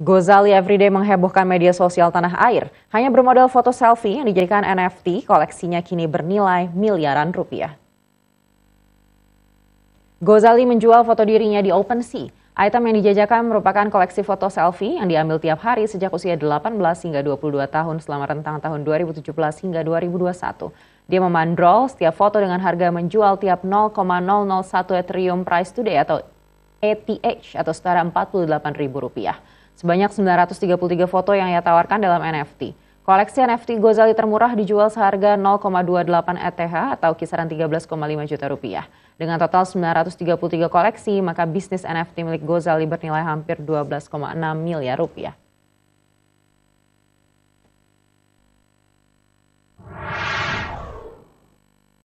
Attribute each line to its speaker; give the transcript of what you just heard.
Speaker 1: Gozali Everyday menghebohkan media sosial tanah air. Hanya bermodal foto selfie yang dijadikan NFT, koleksinya kini bernilai miliaran rupiah. Gozali menjual foto dirinya di OpenSea. Item yang dijajakan merupakan koleksi foto selfie yang diambil tiap hari sejak usia 18 hingga 22 tahun selama rentang tahun 2017 hingga 2021. Dia memandrol setiap foto dengan harga menjual tiap 0,001 Ethereum price today atau ETH atau setara rp rupiah. Sebanyak 933 foto yang ia tawarkan dalam NFT. Koleksi NFT Gozali termurah dijual seharga 0,28 ETH atau kisaran 13,5 juta rupiah. Dengan total 933 koleksi, maka bisnis NFT milik Gozali bernilai hampir 12,6 miliar rupiah.